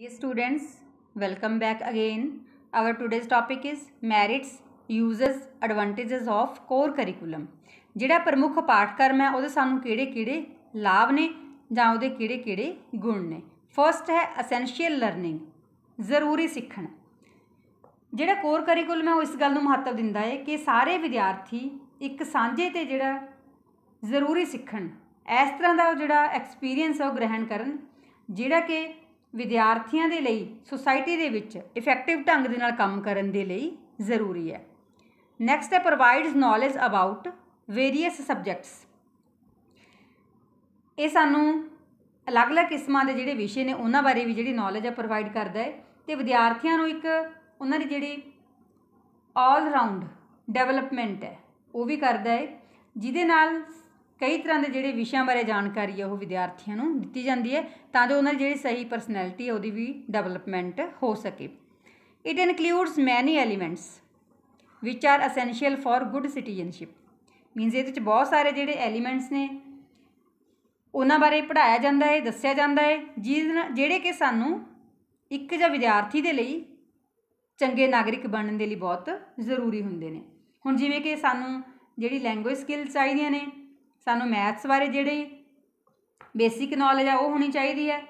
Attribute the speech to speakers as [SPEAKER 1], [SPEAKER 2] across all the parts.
[SPEAKER 1] Dear students, welcome back again. Our today's topic is merits, uses, advantages of core curriculum. ਜਿਹੜਾ ਪ੍ਰਮੁੱਖ ਪਾਠਕ੍ਰਮ ਹੈ ਉਹਦੇ ਸਾਨੂੰ ਕਿਹੜੇ-ਕਿਹੜੇ ਲਾਭ ਨੇ ਜਾਂ ਉਹਦੇ ਕਿਹੜੇ-ਕਿਹੜੇ ਗੁਣ ਨੇ ਫਰਸਟ ਹੈ ਅਸੈਂਸ਼ੀਅਲ ਲਰਨਿੰਗ ਜ਼ਰੂਰੀ ਸਿੱਖਣਾ ਜਿਹੜਾ ਕੋਰ ਕਰਿਕੂਲਮ ਹੈ ਉਹ ਇਸ ਗੱਲ ਨੂੰ ਮਹੱਤਵ ਦਿੰਦਾ ਹੈ ਕਿ ਸਾਰੇ ਵਿਦਿਆਰਥੀ ਇੱਕ ਸਾਂਝੇ ਤੇ ਜਿਹੜਾ ਜ਼ਰੂਰੀ ਸਿੱਖਣ ਇਸ ਤਰ੍ਹਾਂ ਦਾ ਜਿਹੜਾ ਐਕਸਪੀਰੀਅੰਸ ਉਹ ਗ੍ਰਹਿਣ ਕਰਨ ਜਿਹੜਾ ਕਿ ਵਿਦਿਆਰਥੀਆਂ ਦੇ ਲਈ ਸੋਸਾਇਟੀ ਦੇ ਵਿੱਚ ਇਫੈਕਟਿਵ ਢੰਗ ਦੇ ਨਾਲ ਕੰਮ ਕਰਨ ਦੇ ਲਈ ਜ਼ਰੂਰੀ ਹੈ ਨੈਕਸਟ ਹੈ provides knowledge about various subjects ਇਹ ਸਾਨੂੰ ਅਲੱਗ-ਅਲੱਗ ਕਿਸਮਾਂ ਦੇ ਜਿਹੜੇ ਵਿਸ਼ੇ ਨੇ ਉਹਨਾਂ ਬਾਰੇ ਵੀ ਜਿਹੜੀ ਨੌਲੇਜ ਹੈ ਪ੍ਰੋਵਾਈਡ ਕਰਦਾ ਹੈ ਤੇ ਵਿਦਿਆਰਥੀਆਂ ਨੂੰ ਇੱਕ ਉਹਨਾਂ ਦੀ ਜਿਹੜੀ ਆਲ ਰਾਉਂਡ ਡਿਵੈਲਪਮੈਂਟ ਹੈ ਉਹ ਵੀ ਕਰਦਾ ਹੈ ਜਿਹਦੇ ਨਾਲ ਕਈ ਤਰ੍ਹਾਂ ਦੇ ਜਿਹੜੇ ਵਿਸ਼ਿਆਂ ਬਾਰੇ ਜਾਣਕਾਰੀ ਹੈ ਉਹ ਵਿਦਿਆਰਥੀਆਂ ਨੂੰ ਦਿੱਤੀ ਜਾਂਦੀ ਹੈ ਤਾਂ ਜੋ ਉਹਨਾਂ ਦੀ ਜਿਹੜੀ ਸਹੀ ਪਰਸਨੈਲਿਟੀ ਹੈ ਉਹਦੀ ਵੀ ਡਿਵੈਲਪਮੈਂਟ ਹੋ ਸਕੇ it includes many elements which are essential for good citizenship means ਇਹਦੇ ਵਿੱਚ ਬਹੁਤ ਸਾਰੇ ਜਿਹੜੇ ਐਲੀਮੈਂਟਸ ਨੇ ਉਹਨਾਂ ਬਾਰੇ ਪੜਾਇਆ ਜਾਂਦਾ ਹੈ ਦੱਸਿਆ ਜਾਂਦਾ ਹੈ ਜਿਹੜੇ ਕਿ ਸਾਨੂੰ ਇੱਕ ਜਾਂ ਵਿਦਿਆਰਥੀ ਦੇ ਲਈ ਚੰਗੇ ਨਾਗਰਿਕ ਬਣਨ ਦੇ ਲਈ ਬਹੁਤ ਜ਼ਰੂਰੀ ਹੁੰਦੇ ਨੇ ਹੁਣ ਜਿਵੇਂ ਕਿ ਸਾਨੂੰ ਜਿਹੜੀ ਲੈਂਗੁਏਜ ਸਕਿੱਲ ਚਾਹੀਦੀਆਂ ਨੇ ਸਾਨੂੰ ਮੈਥਸ ਬਾਰੇ ਜਿਹੜੇ ਬੇਸਿਕ ਨੌਲੇਜ ਆ ਉਹ ਹੋਣੀ ਚਾਹੀਦੀ ਹੈ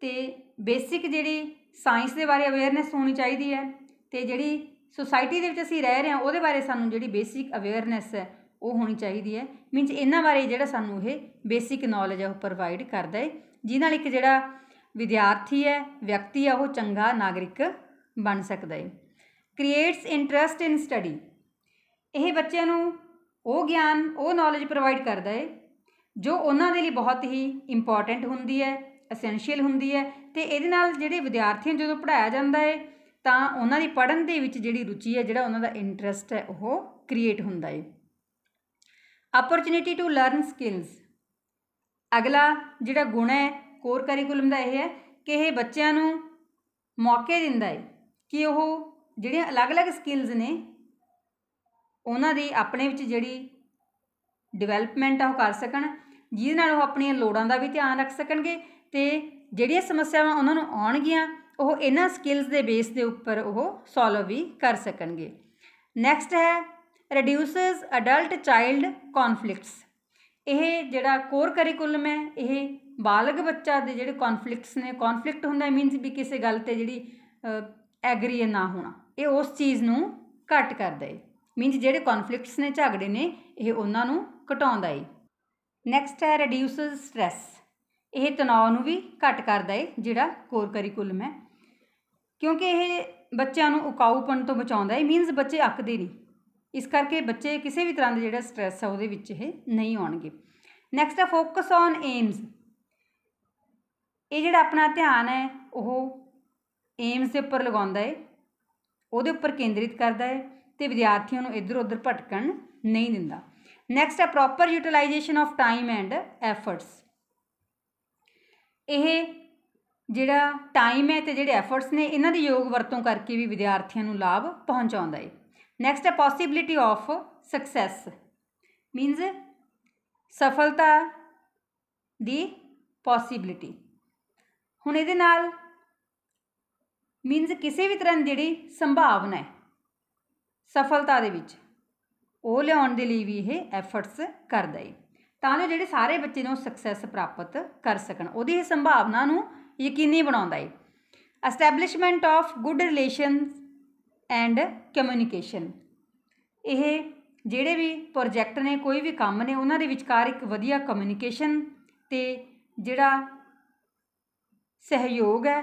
[SPEAKER 1] ਤੇ ਬੇਸਿਕ ਜਿਹੜੀ ਸਾਇੰਸ ਦੇ ਬਾਰੇ ਅਵੇਅਰਨੈਸ ਹੋਣੀ ਚਾਹੀਦੀ ਹੈ ਤੇ ਜਿਹੜੀ ਸੋਸਾਇਟੀ ਦੇ ਵਿੱਚ ਅਸੀਂ ਰਹਿ ਰਹੇ ਹਾਂ ਉਹਦੇ ਬਾਰੇ ਸਾਨੂੰ ਜਿਹੜੀ ਬੇਸਿਕ ਅਵੇਅਰਨੈਸ ਹੈ ਉਹ ਹੋਣੀ ਚਾਹੀਦੀ ਹੈ ਮੀਨਸ ਇਹਨਾਂ ਬਾਰੇ ਜਿਹੜਾ ਸਾਨੂੰ ਇਹ ਬੇਸਿਕ ਨੌਲੇਜ ਆ ਉਹ ਪ੍ਰੋਵਾਈਡ ਕਰਦਾ ਹੈ ਜਿਸ ਨਾਲ ਇੱਕ ਜਿਹੜਾ ਵਿਦਿਆਰਥੀ ਹੈ ਵਿਅਕਤੀ ਆ ਉਹ ਚੰਗਾ ਨਾਗਰਿਕ ਬਣ ਸਕਦਾ ਹੈ ਕ੍ਰੀਏਟਸ ਇੰਟਰਸਟ ਇਨ ਸਟੱਡੀ ਇਹ ਬੱਚਿਆਂ ਨੂੰ ਉਹ ਗਿਆਨ ਉਹ ਨੌਲੇਜ ਪ੍ਰੋਵਾਈਡ ਕਰਦਾ ਹੈ ਜੋ ਉਹਨਾਂ ਦੇ ਲਈ ਬਹੁਤ ਹੀ ਇੰਪੋਰਟੈਂਟ ਹੁੰਦੀ ਹੈ ਅਸੈਂਸ਼ੀਅਲ ਹੁੰਦੀ ਹੈ ਤੇ ਇਹਦੇ ਨਾਲ ਜਿਹੜੇ ਵਿਦਿਆਰਥੀ ਜਦੋਂ ਪੜ੍ਹਾਇਆ ਜਾਂਦਾ ਹੈ ਤਾਂ ਉਹਨਾਂ ਦੀ ਪੜਨ ਦੇ ਵਿੱਚ ਜਿਹੜੀ ਰੁਚੀ ਹੈ ਜਿਹੜਾ ਉਹਨਾਂ ਦਾ ਇੰਟਰਸਟ ਹੈ ਉਹ ਕ੍ਰੀਏਟ ਹੁੰਦਾ ਹੈ ਓਪਰਚੁਨਿਟੀ ਟੂ ਲਰਨ ਸਕਿਲਸ ਅਗਲਾ ਜਿਹੜਾ ਗੁਣ ਹੈ ਕੋਰ ਕਰਿਕੂਲਮ ਦਾ ਇਹ ਹੈ ਕਿ ਇਹ ਬੱਚਿਆਂ ਨੂੰ ਮੌਕੇ ਦਿੰਦਾ ਹੈ ਕਿ ਉਹ ਜਿਹੜੀਆਂ ਅਲੱਗ-ਅਲੱਗ ਸਕਿਲਸ ਨੇ ਉਹਨਾਂ ਦੀ ਆਪਣੇ ਵਿੱਚ ਜਿਹੜੀ ਡਿਵੈਲਪਮੈਂਟ ਆ ਉਹ ਕਰ ਸਕਣ ਜਿਹਦੇ ਨਾਲ ਉਹ ਆਪਣੀਆਂ ਲੋੜਾਂ ਦਾ ਵੀ ਧਿਆਨ ਰੱਖ ਸਕਣਗੇ ਤੇ ਜਿਹੜੀਆਂ ਸਮੱਸਿਆਵਾਂ ਉਹਨਾਂ ਨੂੰ ਆਉਣਗੀਆਂ ਉਹ ਇਹਨਾਂ ਸਕਿੱਲਸ ਦੇ ਬੇਸ ਦੇ ਉੱਪਰ ਉਹ ਸੋਲਵ ਵੀ ਕਰ ਸਕਣਗੇ ਨੈਕਸਟ ਹੈ ਰਿਡਿਊਸਸ ਅਡਲਟ ਚਾਈਲਡ ਕਨਫਲਿਕਟਸ ਇਹ ਜਿਹੜਾ ਕੋਰ ਕਰਿਕੂਲਮ ਹੈ ਇਹ ਬਾਲਗ ਬੱਚਾ ਦੇ ਜਿਹੜੇ ਕਨਫਲਿਕਟਸ ਨੇ ਕਨਫਲਿਕਟ ਹੁੰਦਾ ਮੀਨਸ ਵੀ ਕਿਸੇ ਗੱਲ ਤੇ ਜਿਹੜੀ ਐਗਰੀ ਨਾ ਹੋਣਾ ਇਹ ਉਸ ਚੀਜ਼ ਨੂੰ ਘਟ ਕਰਦਾ ਹੈ ਮੀਨਸ ਜਿਹੜੇ ਕਨਫਲਿਕਟਸ ਨੇ ਝਗੜੇ ਨੇ ਇਹ ਉਹਨਾਂ ਨੂੰ ਘਟਾਉਂਦਾ ਏ ਨੈਕਸਟ ਹੈ ਰਿਡਿਊਸਸ ਸਟ्रेस ਇਹ ਤਣਾਅ ਨੂੰ ਵੀ ਘਟ ਕਰਦਾ ਏ ਜਿਹੜਾ ਕੋਰ ਕਰਿਕੂਲਮ ਹੈ ਕਿਉਂਕਿ ਇਹ ਬੱਚਿਆਂ ਨੂੰ ਉਕਾਊਪਣ ਤੋਂ ਬਚਾਉਂਦਾ ਏ ਮੀਨਸ ਬੱਚੇ ਅੱਕਦੇ ਨਹੀਂ ਇਸ ਕਰਕੇ ਬੱਚੇ ਕਿਸੇ ਵੀ ਤਰ੍ਹਾਂ ਦੇ ਜਿਹੜਾ ਸਟ्रेस ਆ ਉਹਦੇ ਵਿੱਚ ਇਹ ਨਹੀਂ ਆਉਣਗੇ ਨੈਕਸਟ ਹੈ ਫੋਕਸ ਔਨ ਏਮਸ ਇਹ ਜਿਹੜਾ ਆਪਣਾ ਧਿਆਨ ਹੈ ਉਹ ਏਮਸ ਦੇ ਉੱਪਰ ਲਗਾਉਂਦਾ ਏ ਉਹਦੇ ਉੱਪਰ ਕੇਂਦਰਿਤ ਕਰਦਾ ਏ ਤੇ ਵਿਦਿਆਰਥੀਆਂ ਨੂੰ ਇੱਧਰ ਉੱਧਰ ਭਟਕਣ ਨਹੀਂ ਦਿੰਦਾ ਨੈਕਸਟ ਹੈ proper utilization of time and efforts ਇਹ ਜਿਹੜਾ ਟਾਈਮ ਹੈ ਤੇ ਜਿਹੜੇ ਐਫਰਟਸ ਨੇ ਇਹਨਾਂ ਦੀ ਯੋਗ ਵਰਤੋਂ ਕਰਕੇ ਵੀ ਵਿਦਿਆਰਥੀਆਂ ਨੂੰ ਲਾਭ ਪਹੁੰਚਾਉਂਦਾ ਹੈ ਨੈਕਸਟ ਹੈ ਪੋਸਿਬਿਲਿਟੀ ਆਫ ਸਕਸੈਸ ਮੀਨਸ ਸਫਲਤਾ ਦੀ ਪੋਸਿਬਿਲਿਟੀ ਹੁਣ ਇਹਦੇ ਨਾਲ ਮੀਨਸ ਕਿਸੇ ਵੀ ਤਰ੍ਹਾਂ ਦੀ ਜਿਹੜੀ ਸੰਭਾਵਨਾ ਹੈ ਸਫਲਤਾ ਦੇ ਵਿੱਚ ਉਹ ਲਿਆਉਣ ਦੇ ਲਈ ਵੀ ਇਹ ਐਫਰਟਸ ਕਰਦਾ ਹੈ ਤਾਂ ਜੋ ਜਿਹੜੇ ਸਾਰੇ ਬੱਚੇ ਨੂੰ ਸਕਸੈਸ ਪ੍ਰਾਪਤ ਕਰ ਸਕਣ ਉਹਦੀ ਇਹ ਸੰਭਾਵਨਾ ਨੂੰ ਯਕੀਨੀ ਬਣਾਉਂਦਾ ਹੈ establishment of good relations and communication ਇਹ ਜਿਹੜੇ ਵੀ ਪ੍ਰੋਜੈਕਟ ਨੇ ਕੋਈ ਵੀ ਕੰਮ ਨੇ ਉਹਨਾਂ ਦੇ ਵਿਚਕਾਰ ਇੱਕ ਵਧੀਆ ਕਮਿਊਨੀਕੇਸ਼ਨ ਤੇ ਜਿਹੜਾ ਸਹਿਯੋਗ ਹੈ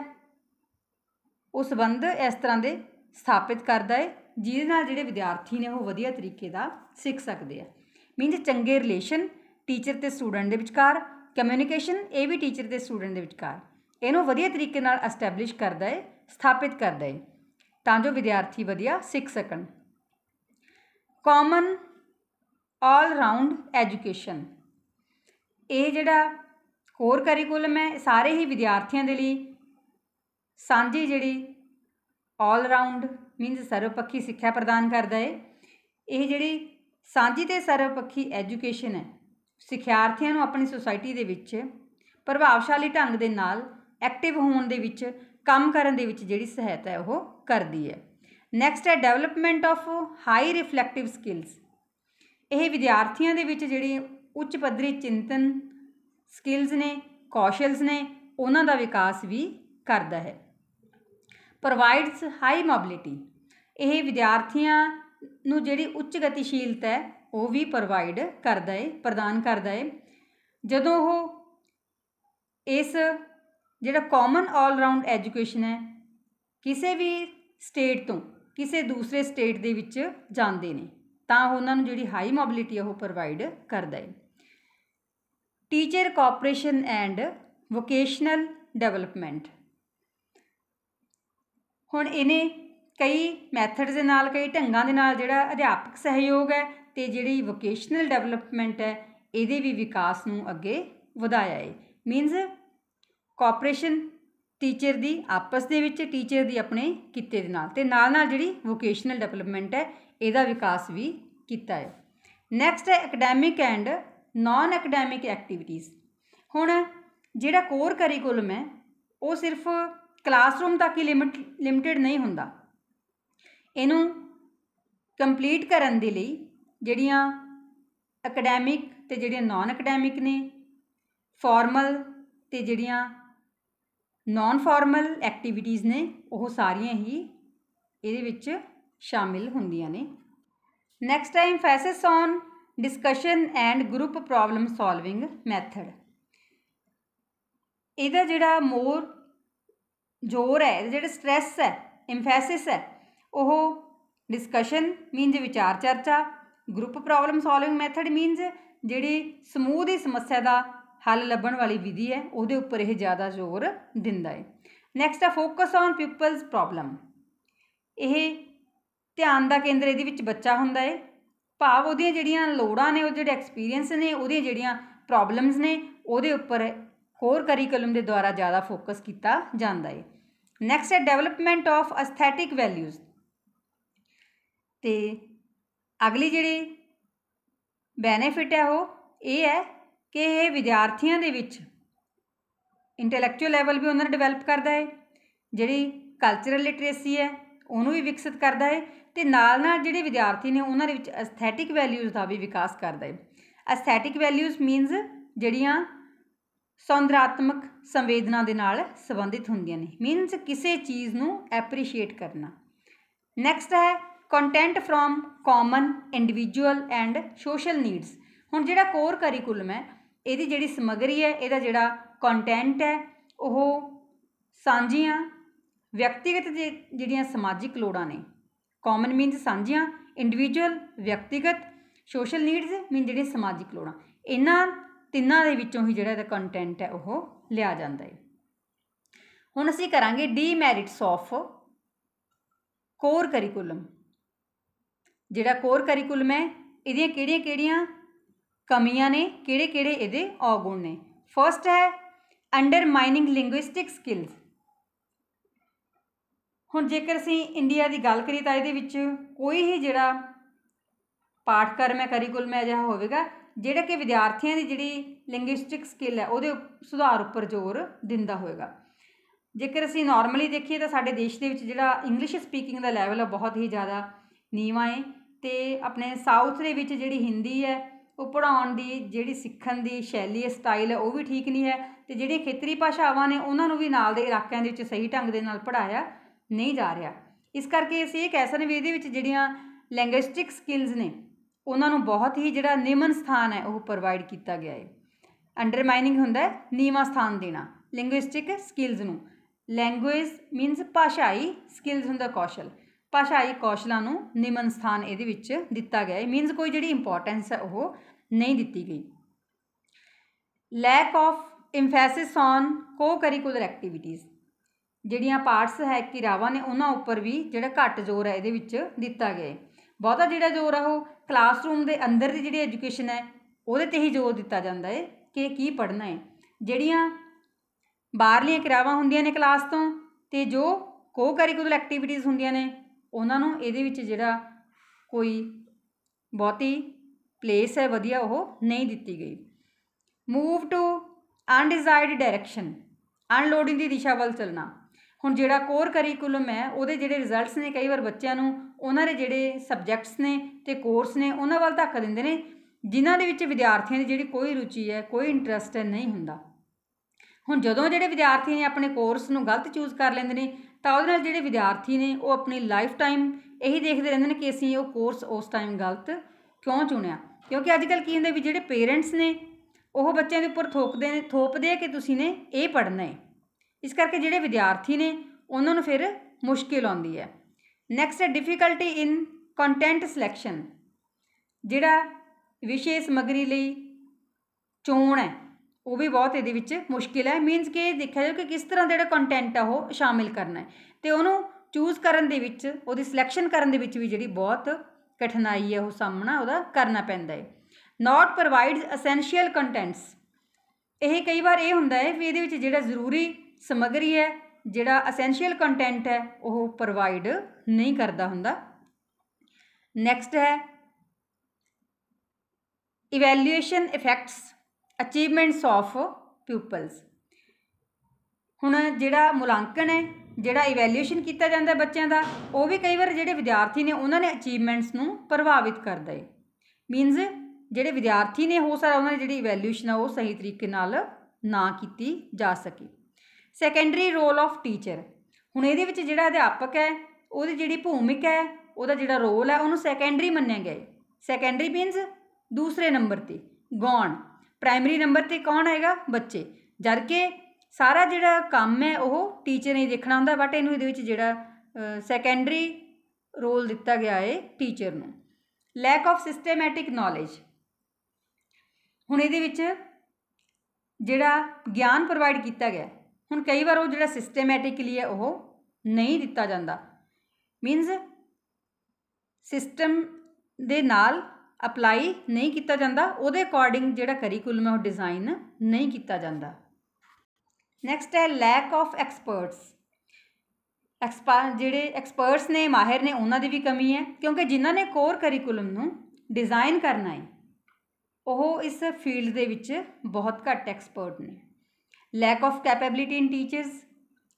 [SPEAKER 1] ਉਸ ਸੰਬੰਧ ਇਸ ਤਰ੍ਹਾਂ ਦੇ ਸਥਾਪਿਤ ਕਰਦਾ ਹੈ ਜਿਹਦੇ ਨਾਲ ਜਿਹੜੇ ਵਿਦਿਆਰਥੀ ਨੇ ਉਹ ਵਧੀਆ ਤਰੀਕੇ ਦਾ ਸਿੱਖ ਸਕਦੇ ਆ ਮੀਨਸ ਚੰਗੇ ਰਿਲੇਸ਼ਨ ਟੀਚਰ ਤੇ ਸਟੂਡੈਂਟ ਦੇ ਵਿਚਕਾਰ ਕਮਿਊਨੀਕੇਸ਼ਨ ਇਹ ਵੀ ਟੀਚਰ ਤੇ ਸਟੂਡੈਂਟ ਦੇ ਵਿਚਕਾਰ ਇਹਨੂੰ ਵਧੀਆ ਤਰੀਕੇ ਨਾਲ ਐਸਟੈਬਲਿਸ਼ ਕਰਦਾ ਹੈ ਸਥਾਪਿਤ ਕਰਦਾ ਹੈ ਤਾਂ ਜੋ ਵਿਦਿਆਰਥੀ ਵਧੀਆ ਸਿੱਖ ਸਕਣ ਕਾਮਨ ਆਲ ਰਾਉਂਡ ਐਜੂਕੇਸ਼ਨ ਇਹ ਜਿਹੜਾ ਹੋਰ ਕਰਿਕੂਲਮ ਹੈ ਸਾਰੇ ਹੀ ਵਿਦਿਆਰਥੀਆਂ ਦੇ ਲਈ ਸਾਂਝੀ ਜਿਹੜੀ ਆਲ ਰਾਉਂਡ ਮੀਨਸ ਸਰਵਪੱਖੀ ਸਿੱਖਿਆ ਪ੍ਰਦਾਨ ਕਰਦਾ ਹੈ ਇਹ ਜਿਹੜੀ ਸਾਂਝੀ ਤੇ ਸਰਵਪੱਖੀ ਐਜੂਕੇਸ਼ਨ ਹੈ ਸਿਖਿਆਰਥੀਆਂ ਨੂੰ ਆਪਣੀ ਸੋਸਾਇਟੀ ਦੇ ਵਿੱਚ ਪ੍ਰਭਾਵਸ਼ਾਲੀ ਢੰਗ ਦੇ ਨਾਲ ਐਕਟਿਵ ਹੋਣ ਦੇ ਵਿੱਚ ਕੰਮ ਕਰਨ ਦੇ ਵਿੱਚ ਜਿਹੜੀ ਸਹਾਇਤਾ ਹੈ ਉਹ ਕਰਦੀ ਹੈ ਨੈਕਸਟ ਹੈ development of high reflective skills ਇਹ ਵਿਦਿਆਰਥੀਆਂ ਦੇ ਵਿੱਚ ਜਿਹੜੇ ਉੱਚ ਪੱਧਰੀ ਚਿੰਤਨ ਸਕਿੱਲਸ ਨੇ ਕੌਸ਼ਲਸ ਨੇ ਉਹਨਾਂ ਦਾ ਵਿਕਾਸ ਵੀ ਕਰਦਾ ਹੈ ਪ੍ਰੋਵਾਈਡਸ ਹਾਈ ਮੋਬਿਲਿਟੀ ਇਹ ਵਿਦਿਆਰਥੀਆਂ ਨੂੰ ਜਿਹੜੀ ਉੱਚ ਗਤੀਸ਼ੀਲਤਾ ਹੈ ਉਹ ਵੀ ਪ੍ਰੋਵਾਈਡ ਕਰਦਾ ਹੈ ਪ੍ਰਦਾਨ ਕਰਦਾ ਹੈ ਜਦੋਂ ਉਹ ਇਸ ਜਿਹੜਾ ਕਾਮਨ 올 ਰਾਊਂਡ ਐਜੂਕੇਸ਼ਨ ਹੈ ਕਿਸੇ ਵੀ ਸਟੇਟ ਤੋਂ ਕਿਸੇ ਦੂਸਰੇ ਸਟੇਟ ਦੇ ਵਿੱਚ ਜਾਂਦੇ ਨੇ ਤਾਂ ਉਹਨਾਂ ਨੂੰ ਜਿਹੜੀ ਹਾਈ ਮੋਬਿਲਿਟੀ ਉਹ ਪ੍ਰੋਵਾਈਡ ਕਰਦਾ ਹੈ teacher cooperation and vocational development ਹੁਣ ਇਹਨੇ ਕਈ ਮੈਥਡਸ ਦੇ ਨਾਲ ਕਈ ਢੰਗਾਂ ਦੇ ਨਾਲ ਜਿਹੜਾ ਅਧਿਆਪਕ ਸਹਿਯੋਗ ਹੈ ਤੇ ਜਿਹੜੀ ਵੋਕੇਸ਼ਨਲ ਡਿਵੈਲਪਮੈਂਟ ਹੈ ਇਹਦੇ ਵੀ ਵਿਕਾਸ ਨੂੰ ਅੱਗੇ ਵਧਾਇਆ ਹੈ ਮੀਨਸ ਕੋਆਪਰੇਸ਼ਨ ਟੀਚਰ ਦੀ ਆਪਸ ਦੇ ਵਿੱਚ ਟੀਚਰ ਦੀ ਆਪਣੇ ਕਿੱਤੇ ਦੇ ਨਾਲ ਤੇ ਨਾਲ ਨਾਲ ਜਿਹੜੀ ਵੋਕੇਸ਼ਨਲ ਡਿਵੈਲਪਮੈਂਟ ਹੈ ਇਹਦਾ ਵਿਕਾਸ ਵੀ ਕੀਤਾ ਹੈ ਨੈਕਸਟ ਹੈ academic and non academic activities ਹੁਣ ਜਿਹੜਾ ਕੋਰ ਕਰਿਕੂਲਮ ਹੈ ਉਹ ਸਿਰਫ ਕਲਾਸਰੂਮ ਤੱਕ ਹੀ ਲਿਮਿਟ ਲਿਮਟਿਡ ਨਹੀਂ ਹੁੰਦਾ ਇਹਨੂੰ ਕੰਪਲੀਟ ਕਰਨ ਦੇ ਲਈ ਜਿਹੜੀਆਂ ਅਕੈਡੈਮਿਕ ਤੇ ਜਿਹੜੀਆਂ ਨਾਨ ਅਕੈਡੈਮਿਕ ਨੇ ਫਾਰਮਲ ਤੇ ਜਿਹੜੀਆਂ ਨਾਨ ਫਾਰਮਲ ਐਕਟੀਵਿਟੀਆਂ ਨੇ ਉਹ ਸਾਰੀਆਂ ਹੀ ਇਹਦੇ ਵਿੱਚ ਸ਼ਾਮਿਲ ਹੁੰਦੀਆਂ ਨੇ next time emphasis on discussion and group problem solving method ਇਹਦਾ ਜਿਹੜਾ ਮੋਰ ਜ਼ੋਰ ਹੈ ਜਿਹੜਾ ਸਟ੍ਰੈਸ ਹੈ ਐਮਫੈਸਿਸ ਹੈ ਉਹ ਡਿਸਕਸ਼ਨ ਮੀਨਜ਼ ਵਿਚਾਰ ਚਰਚਾ group problem solving method means ਜਿਹੜੀ ਸਮੂਹ ਦੀ ਸਮੱਸਿਆ ਦਾ ਹੱਲ ਲੱਭਣ ਵਾਲੀ ਵਿਧੀ ਹੈ ਉਹਦੇ ਉੱਪਰ ਇਹ ਜ਼ਿਆਦਾ ਜ਼ੋਰ ਦਿੰਦਾ ਹੈ ਨੈਕਸਟ ਆ ਫੋਕਸ ਔਨ ਪੀਪਲਸ ਪ੍ਰੋਬਲਮ ਇਹ ਧਿਆਨ ਦਾ ਕੇਂਦਰ ਇਹਦੇ ਵਿੱਚ ਬੱਚਾ ਹੁੰਦਾ ਹੈ ਭਾਵ ਉਹਦੀਆਂ ਜਿਹੜੀਆਂ ਲੋੜਾਂ ਨੇ ਉਹ ਜਿਹੜੇ ਐਕਸਪੀਰੀਅੰਸ ਨੇ ਉਹਦੀਆਂ ਜਿਹੜੀਆਂ ਪ੍ਰੋਬਲਮਸ ਨੇ ਉਹਦੇ ਉੱਪਰ ਕੋਰ ਕਰਿਕੂਲਮ ਦੇ ਦੁਆਰਾ ਜ਼ਿਆਦਾ ਫੋਕਸ ਕੀਤਾ ਜਾਂਦਾ ਹੈ ਨੈਕਸਟ ਹੈ ਡਿਵੈਲਪਮੈਂਟ ਆਫ ਐਸਥੈਟਿਕ ਵੈਲਿਊਜ਼ ਤੇ ਅਗਲੀ ਜਿਹੜੀ ਬੈਨੀਫਿਟ ਹੈ ਉਹ ਇਹ ਹੈ ਕਿ ਇਹ ਵਿਦਿਆਰਥੀਆਂ ਦੇ ਵਿੱਚ ਇੰਟੈਲੈਕਚੁਅਲ ਲੈਵਲ ਵੀ ਉਹਨਾਂ ਨੂੰ ਡਿਵੈਲਪ ਕਰਦਾ ਹੈ ਜਿਹੜੀ ਕਲਚਰਲ ਲਿਟਰੇਸੀ ਹੈ ਉਹਨੂੰ ਵੀ ਵਿਕਸਿਤ ਕਰਦਾ ਹੈ ਤੇ ਨਾਲ ਨਾਲ ਜਿਹੜੇ ਵਿਦਿਆਰਥੀ ਨੇ ਉਹਨਾਂ ਦੇ ਵਿੱਚ ਐਸਥੈਟਿਕ ਵੈਲਿਊਜ਼ ਦਾ ਵੀ ਵਿਕਾਸ ਕਰਦਾ ਹੈ ਐਸਥੈਟਿਕ ਵੈਲਿਊਜ਼ ਮੀਨਸ ਜਿਹੜੀਆਂ ਸੌਂਦਰਾਤਮਕ ਸੰਵੇਦਨਾ ਦੇ ਨਾਲ ਸੰਬੰਧਿਤ ਹੁੰਦੀਆਂ ਨੇ ਮੀਨਸ ਕਿਸੇ ਚੀਜ਼ ਨੂੰ ਐਪਰੀਸ਼ੀਏਟ ਕਰਨਾ ਨੈਕਸਟ ਹੈ content from common individual and social needs ਹੁਣ ਜਿਹੜਾ ਕੋਰ ਕਰਿਕੂਲਮ ਹੈ ਇਹਦੀ ਜਿਹੜੀ ਸਮਗਰੀ ਹੈ ਇਹਦਾ ਜਿਹੜਾ ਕੰਟੈਂਟ ਹੈ ਉਹ ਸਾਂਝੀਆਂ ਵਿਅਕਤੀਗਤ ਜਿਹੜੀਆਂ ਸਮਾਜਿਕ ਲੋੜਾਂ ਨੇ ਕਾਮਨ ਮੀਨਸ ਸਾਂਝੀਆਂ ਇੰਡੀਵਿਜੂਅਲ ਵਿਅਕਤੀਗਤ ਸੋਸ਼ਲ ਨੀਡਸ ਮੀਨ ਜਿਹੜੀਆਂ ਸਮਾਜਿਕ ਲੋੜਾਂ ਇਹਨਾਂ ਤਿੰਨਾਂ ਦੇ ਵਿੱਚੋਂ ਹੀ ਜਿਹੜਾ ਕੰਟੈਂਟ ਹੈ ਉਹ ਲਿਆ ਜਾਂਦਾ ਹੈ ਹੁਣ ਅਸੀਂ ਕਰਾਂਗੇ demerits of core curriculum ਜਿਹੜਾ ਕੋਰ ਕਰਿਕੂਲਮ ਹੈ ਇਹਦੀਆਂ ਕਿਹੜੀਆਂ-ਕਿਹੜੀਆਂ ਕਮੀਆਂ ਨੇ ਕਿਹੜੇ-ਕਿਹੜੇ ਇਹਦੇ ਔਗੁਣ ਨੇ ਫਰਸਟ ਹੈ ਅੰਡਰਮਾਈਨਿੰਗ ਲਿੰਗੁਇਸਟਿਕ ਸਕਿੱਲਸ ਹੁਣ ਜੇਕਰ ਅਸੀਂ ਇੰਡੀਆ ਦੀ ਗੱਲ ਕਰੀਏ ਤਾਂ ਇਹਦੇ ਵਿੱਚ ਕੋਈ ਹੀ ਜਿਹੜਾ ਪਾਠਕਰਮ ਹੈ ਕਰਿਕੂਲਮ ਹੈ ਜਿਹੜਾ ਹੋਵੇਗਾ ਜਿਹੜਾ ਕਿ ਵਿਦਿਆਰਥੀਆਂ ਦੀ ਜਿਹੜੀ ਲਿੰਗੁਇਸਟਿਕ ਸਕਿੱਲ ਹੈ ਉਹਦੇ ਸੁਧਾਰ ਉੱਪਰ ਜ਼ੋਰ ਦਿੰਦਾ ਹੋਏਗਾ ਜੇਕਰ ਅਸੀਂ ਨਾਰਮਲੀ ਦੇਖੀਏ ਤਾਂ ਸਾਡੇ ਦੇਸ਼ ਦੇ ਵਿੱਚ ਜਿਹੜਾ ਇੰਗਲਿਸ਼ ਸਪੀਕਿੰਗ ਦਾ ਲੈਵਲ ਹੈ ਬਹੁਤ ਹੀ ਜ਼ਿਆਦਾ ਨੀਵਾਂ ਹੈ ਤੇ ਆਪਣੇ ਸਾਊਥ ਦੇ ਵਿੱਚ ਜਿਹੜੀ ਹਿੰਦੀ ਹੈ ਉਹ ਪੜਾਉਣ ਦੀ ਜਿਹੜੀ ਸਿੱਖਣ ਦੀ ਸ਼ੈਲੀ ਸਟਾਈਲ ਹੈ ਉਹ ਵੀ ਠੀਕ ਨਹੀਂ ਹੈ ਤੇ ਜਿਹੜੀਆਂ ਖੇਤਰੀ ਭਾਸ਼ਾਵਾਂ ਨੇ ਉਹਨਾਂ ਨੂੰ ਵੀ ਨਾਲ ਦੇ ਇਲਾਕਿਆਂ ਦੇ ਵਿੱਚ ਸਹੀ ਢੰਗ ਦੇ ਨਾਲ ਪੜਾਇਆ ਨਹੀਂ ਜਾ ਰਿਹਾ ਇਸ ਕਰਕੇ ਅਸੀਂ ਇਹ ਕਹਿ ਸਕਦੇ ਵੀ ਇਹਦੇ ਵਿੱਚ ਜਿਹੜੀਆਂ ਲੈਂਗੁਇਸਟਿਕ ਸਕਿੱਲਸ ਨੇ ਉਹਨਾਂ ਨੂੰ ਬਹੁਤ ਹੀ ਜਿਹੜਾ ਨਿਮਨ ਸਥਾਨ ਹੈ ਉਹ ਪ੍ਰੋਵਾਈਡ ਕੀਤਾ ਗਿਆ ਹੈ ਅੰਡਰਮਾਈਨਿੰਗ ਹੁੰਦਾ ਨੀਵਾ ਸਥਾਨ ਦੇਣਾ ਲਿੰਗੁਇਸਟਿਕ ਸਕਿਲਸ ਨੂੰ ਲੈਂਗੁਏਜ ਮੀਨਸ ਭਾਸ਼ਾਈ ਸਕਿਲਸ ਹੁੰਦਾ ਕੌਸ਼ਲ ਭਾਸ਼ਾਈ ਕੌਸ਼ਲਾਂ ਨੂੰ ਨਿਮਨ ਸਥਾਨ ਇਹਦੇ ਵਿੱਚ ਦਿੱਤਾ ਗਿਆ ਹੈ ਮੀਨਸ ਕੋਈ ਜਿਹੜੀ ਇੰਪੋਰਟੈਂਸ ਹੈ ਉਹ ਨਹੀਂ ਦਿੱਤੀ ਗਈ lack of emphasis on co curricular activities ਜਿਹੜੀਆਂ ਪਾਰਟਸ ਹੈ ਕਿ ਰਾਵਾ ਨੇ ਉਹਨਾਂ ਉੱਪਰ ਵੀ ਜਿਹੜਾ ਘੱਟ ਜ਼ੋਰ ਹੈ ਇਹਦੇ ਵਿੱਚ ਦਿੱਤਾ ਗਿਆ ਹੈ ਬਹੁਤਾ ਜਿਹੜਾ ਜ਼ੋਰ ਆ ਉਹ ਕਲਾਸਰੂਮ ਦੇ ਅੰਦਰ ਦੀ ਜਿਹੜੀ ਐਜੂਕੇਸ਼ਨ ਹੈ ਉਹਦੇ ਤੇ ਹੀ ਜ਼ੋਰ ਦਿੱਤਾ ਜਾਂਦਾ ਹੈ ਕਿ ਕੀ ਪੜ੍ਹਨਾ ਹੈ ਜਿਹੜੀਆਂ ਬਾਹਰਲੀਆਂ ਕਿਰਾਵਾਂ ਹੁੰਦੀਆਂ ਨੇ ਕਲਾਸ ਤੋਂ ਤੇ ਜੋ ਕੋ ਕਰਿਕੂਲਰ ਐਕਟੀਵਿਟੀਜ਼ ਹੁੰਦੀਆਂ ਨੇ ਉਹਨਾਂ ਨੂੰ ਇਹਦੇ ਵਿੱਚ ਜਿਹੜਾ ਕੋਈ ਬਹੁਤੀ ਪਲੇਸ ਹੈ ਵਧੀਆ ਉਹ ਨਹੀਂ ਦਿੱਤੀ ਗਈ ਮੂਵ ਟੂ ਅਨਡਿਜ਼ਾਇਰਡ ਡਾਇਰੈਕਸ਼ਨ ਅਨਲੋਡਿੰਗ ਦੀ ਦਿਸ਼ਾ ਵੱਲ ਚੱਲਣਾ ਹੁਣ ਜਿਹੜਾ ਕੋਰ ਕਰਿਕੂਲਮ ਹੈ ਉਹਦੇ ਜਿਹੜੇ ਰਿਜ਼ਲਟਸ ਨੇ ਕਈ ਵਾਰ ਬੱਚਿਆਂ ਨੂੰ ਉਹਨਾਂ ਦੇ ਜਿਹੜੇ ਸਬਜੈਕਟਸ ਨੇ ਤੇ ਕੋਰਸ ਨੇ ਉਹਨਾਂ ਵੱਲ ਧੱਕ ਦਿੰਦੇ ਨੇ ਜਿਨ੍ਹਾਂ ਦੇ ਵਿੱਚ ਵਿਦਿਆਰਥੀਆਂ ਦੀ ਜਿਹੜੀ ਕੋਈ ਰੁਚੀ ਹੈ ਕੋਈ ਇੰਟਰਸਟ ਨਹੀਂ ਹੁੰਦਾ ਹੁਣ ਜਦੋਂ ਜਿਹੜੇ ਵਿਦਿਆਰਥੀ ਨੇ ਆਪਣੇ ਕੋਰਸ ਨੂੰ ਗਲਤ ਚੂਜ਼ ਕਰ ਲੈਂਦੇ ਨੇ ਤਾਂ ਉਹਦੇ ਨਾਲ ਜਿਹੜੇ ਵਿਦਿਆਰਥੀ ਨੇ ਉਹ ਆਪਣੀ ਲਾਈਫ ਟਾਈਮ ਇਹੀ ਦੇਖਦੇ ਰਹਿੰਦੇ ਨੇ ਕਿ ਅਸੀਂ ਉਹ ਕੋਰਸ ਉਸ ਟਾਈਮ ਗਲਤ ਕਿਉਂ ਚੁਣਿਆ ਕਿਉਂਕਿ ਅੱਜ ਕੱਲ ਕੀ ਹੁੰਦਾ ਵੀ ਜਿਹੜੇ ਪੇਰੈਂਟਸ ਨੇ ਉਹ ਬੱਚਿਆਂ ਦੇ ਉੱਪਰ ਥੋਪਦੇ ਨੇ ਥੋਪਦੇ ਆ ਕਿ ਤੁਸੀਂ ਨੇ ਇਹ ਪੜ੍ਹਨਾ ਹੈ ਇਸ ਕਰਕੇ ਜਿਹੜੇ ਵਿਦਿਆਰਥੀ ਨੇ ਉਹਨਾਂ ਨੂੰ ਫਿਰ ਮੁਸ਼ਕਿਲ ਆਉਂਦੀ ਹੈ ਨੈਕਸਟ ਹੈ ਡਿਫਿਕਲਟੀ ਇਨ ਕੰਟੈਂਟ ਸਿਲੈਕਸ਼ਨ ਜਿਹੜਾ ਵਿਸ਼ੇ ਸਮਗਰੀ ਲਈ ਚੋਣ ਹੈ ਉਹ ਵੀ ਬਹੁਤ ਇਹਦੇ ਵਿੱਚ ਮੁਸ਼ਕਿਲ ਹੈ ਮੀਨਸ ਕਿ ਦੇਖਿਆ ਜਾਵੇ ਕਿ ਕਿਸ ਤਰ੍ਹਾਂ ਦਾ ਜਿਹੜਾ ਕੰਟੈਂਟ ਆ ਉਹ ਸ਼ਾਮਿਲ ਕਰਨਾ ਹੈ ਤੇ ਉਹਨੂੰ ਚੂਜ਼ ਕਰਨ ਦੇ ਵਿੱਚ ਉਹਦੀ ਸਿਲੈਕਸ਼ਨ ਕਰਨ ਦੇ ਵਿੱਚ ਵੀ ਜਿਹੜੀ ਬਹੁਤ ਕਠਿਨਾਈ ਹੈ ਉਹ ਸਾਹਮਣਾ ਉਹਦਾ ਕਰਨਾ ਪੈਂਦਾ ਹੈ ਨਾਟ ਪ੍ਰੋਵਾਈਡਸ ਐਸੈਂਸ਼ੀਅਲ ਕੰਟੈਂਟਸ ਇਹ ਕਈ ਵਾਰ ਇਹ ਹੁੰਦਾ ਹੈ ਵੀ ਇਹਦੇ ਵਿੱਚ ਜਿਹੜਾ ਜ਼ਰੂਰੀ ਸਮਗਰੀ ਹੈ ਜਿਹੜਾ ਅਸੈਂਸ਼ੀਅਲ ਕੰਟੈਂਟ ਹੈ ਉਹ ਪ੍ਰੋਵਾਈਡ ਨਹੀਂ ਕਰਦਾ ਹੁੰਦਾ ਨੈਕਸਟ ਹੈ evaluation effects achievements of pupils ਹੁਣ ਜਿਹੜਾ ਮੁਲਾਂਕਣ ਹੈ ਜਿਹੜਾ ਇਵੈਲੂਏਸ਼ਨ ਕੀਤਾ ਜਾਂਦਾ ਬੱਚਿਆਂ ਦਾ ਉਹ ਵੀ ਕਈ ਵਾਰ ਜਿਹੜੇ ਵਿਦਿਆਰਥੀ ਨੇ ਉਹਨਾਂ ਨੇ ਅਚੀਵਮੈਂਟਸ ਨੂੰ ਪ੍ਰਭਾਵਿਤ ਕਰਦਾ ਹੈ ਮੀਨਸ ਜਿਹੜੇ ਵਿਦਿਆਰਥੀ ਨੇ ਹੋ ਸਕਦਾ ਉਹਨਾਂ ਦੀ ਜਿਹੜੀ ਇਵੈਲੂਏਸ਼ਨ ਆ ਉਹ ਸਹੀ ਤਰੀਕੇ ਨਾਲ ਨਾ ਕੀਤੀ ਜਾ ਸਕੇ ਸੈਕੰਡਰੀ ਰੋਲ ਆਫ ਟੀਚਰ ਹੁਣ ਇਹਦੇ ਵਿੱਚ ਜਿਹੜਾ ਅਧਿਆਪਕ ਹੈ ਉਹਦੀ ਜਿਹੜੀ ਭੂਮਿਕਾ ਹੈ ਉਹਦਾ ਜਿਹੜਾ ਰੋਲ ਹੈ ਉਹਨੂੰ ਸੈਕੰਡਰੀ ਮੰਨਿਆ ਗਿਆ ਹੈ ਸੈਕੰਡਰੀ ਮੀਨਸ ਦੂਸਰੇ ਨੰਬਰ ਤੇ ਗੌਣ ਪ੍ਰਾਇਮਰੀ ਨੰਬਰ ਤੇ ਕੌਣ ਆਏਗਾ ਬੱਚੇ ਜਦ ਕਿ ਸਾਰਾ ਜਿਹੜਾ ਕੰਮ ਹੈ ਉਹ ਟੀਚਰ ਨੇ ਦੇਖਣਾ ਹੁੰਦਾ ਬਟ ਇਹਨੂੰ ਇਹਦੇ ਵਿੱਚ ਜਿਹੜਾ ਸੈਕੰਡਰੀ ਰੋਲ ਦਿੱਤਾ ਗਿਆ ਹੈ ਟੀਚਰ ਨੂੰ ਲੈਕ ਆਫ ਸਿਸਟਮੈਟਿਕ ਨੌਲੇਜ ਹੁਣ ਇਹਦੇ ਵਿੱਚ ਜਿਹੜਾ ਗਿਆਨ ਪ੍ਰੋਵਾਈਡ ਕੀਤਾ ਗਿਆ ਹੁਣ ਕਈ ਵਾਰ ਉਹ ਜਿਹੜਾ ਸਿਸਟਮੈਟਿਕਲੀ ਹੈ ਉਹ ਨਹੀਂ ਦਿੱਤਾ ਜਾਂਦਾ ਮੀਨਸ ਸਿਸਟਮ ਦੇ ਨਾਲ ਅਪਲਾਈ ਨਹੀਂ ਕੀਤਾ ਜਾਂਦਾ ਉਹਦੇ ਅਕੋਰਡਿੰਗ ਜਿਹੜਾ ਕਰਿਕੂਲਮ ਹੈ ਉਹ ਡਿਜ਼ਾਈਨ ਨਹੀਂ ਕੀਤਾ ਜਾਂਦਾ ਨੈਕਸਟ ਹੈ ਲੈਕ ਆਫ ਐਕਸਪਰਟਸ ਜਿਹੜੇ ਐਕਸਪਰਟਸ ਨੇ ਮਾਹਿਰ ਨੇ ਉਹਨਾਂ ਦੀ ਵੀ ਕਮੀ ਹੈ ਕਿਉਂਕਿ ਜਿਨ੍ਹਾਂ ਨੇ ਕੋਰ ਕਰਿਕੂਲਮ ਨੂੰ ਡਿਜ਼ਾਈਨ ਕਰਨਾ ਹੈ ਉਹ ਇਸ ਫੀਲਡ ਦੇ ਵਿੱਚ ਬਹੁਤ ਘੱਟ ਐਕਸਪਰਟ ਨੇ lack of capability in teachers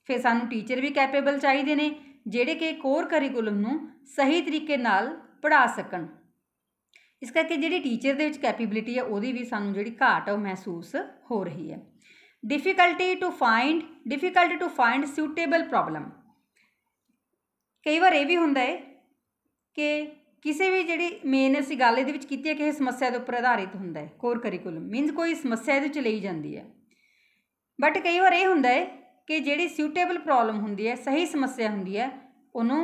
[SPEAKER 1] ਫਿਰ ਸਾਨੂੰ ਟੀਚਰ ਵੀ ਕੈਪੇਬਲ ਚਾਹੀਦੇ ਨੇ ਜਿਹੜੇ ਕਿ ਕੋਰ ਕਰਿਕੂਲਮ ਨੂੰ ਸਹੀ ਤਰੀਕੇ ਨਾਲ ਪੜਾ ਸਕਣ ਇਸ ਕਰਕੇ ਜਿਹੜੀ ਟੀਚਰ ਦੇ ਵਿੱਚ ਕੈਪੇਬਿਲਿਟੀ ਹੈ ਉਹਦੀ ਵੀ ਸਾਨੂੰ ਜਿਹੜੀ ਘਾਟ ਹੈ ਉਹ ਮਹਿਸੂਸ ਹੋ ਰਹੀ ਹੈ difficulty to find difficulty to find suitable problem ਕਈ ਵਾਰ ਇਹ ਵੀ ਹੁੰਦਾ ਹੈ ਕਿ ਕਿਸੇ ਵੀ ਜਿਹੜੀ ਮੇਨ ਅਸੀਂ ਗੱਲ ਇਹਦੇ ਵਿੱਚ ਕੀਤੀ ਹੈ ਕਿ ਇਹ ਸਮੱਸਿਆ ਦੇ ਉੱਪਰ ਆਧਾਰਿਤ ਹੁੰਦਾ ਹੈ ਕੋਰ ਕਰਿਕੂਲਮ ਮੀਨਸ ਕੋਈ ਸਮੱਸਿਆ ਇਹਦੇ ਵਿੱਚ ਲਈ ਜਾਂਦੀ ਹੈ ਬਟ ਕਈ ਵਾਰ ਇਹ ਹੁੰਦਾ ਹੈ ਕਿ ਜਿਹੜੀ ਸੂਟੇਬਲ ਪ੍ਰੋਬਲਮ ਹੁੰਦੀ ਹੈ ਸਹੀ ਸਮੱਸਿਆ ਹੁੰਦੀ ਹੈ ਉਹਨੂੰ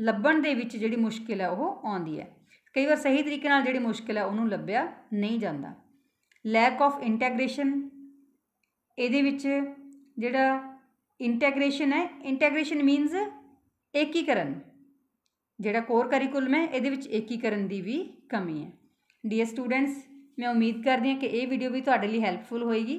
[SPEAKER 1] ਲੱਭਣ ਦੇ ਵਿੱਚ ਜਿਹੜੀ ਮੁਸ਼ਕਿਲ ਹੈ ਉਹ ਆਉਂਦੀ ਹੈ ਕਈ ਵਾਰ ਸਹੀ ਤਰੀਕੇ ਨਾਲ ਜਿਹੜੀ ਮੁਸ਼ਕਿਲ ਹੈ ਉਹਨੂੰ ਲੱਭਿਆ ਨਹੀਂ ਜਾਂਦਾ ਲੈਕ ਆਫ ਇੰਟੀਗ੍ਰੇਸ਼ਨ ਇਹਦੇ ਵਿੱਚ ਜਿਹੜਾ ਇੰਟੀਗ੍ਰੇਸ਼ਨ ਹੈ ਇੰਟੀਗ੍ਰੇਸ਼ਨ ਮੀਨਸ ਏਕੀਕਰਨ ਜਿਹੜਾ ਕੋਰ ਕਰਿਕੂਲਮ ਹੈ ਇਹਦੇ ਵਿੱਚ ਏਕੀਕਰਨ ਦੀ ਵੀ ਕਮੀ ਹੈ ਡੀਅਰ ਸਟੂਡੈਂਟਸ ਮੈਂ ਉਮੀਦ ਕਰਦੀ ਹਾਂ ਕਿ ਇਹ ਵੀਡੀਓ ਵੀ ਤੁਹਾਡੇ ਲਈ ਹੈਲਪਫੁਲ ਹੋਏਗੀ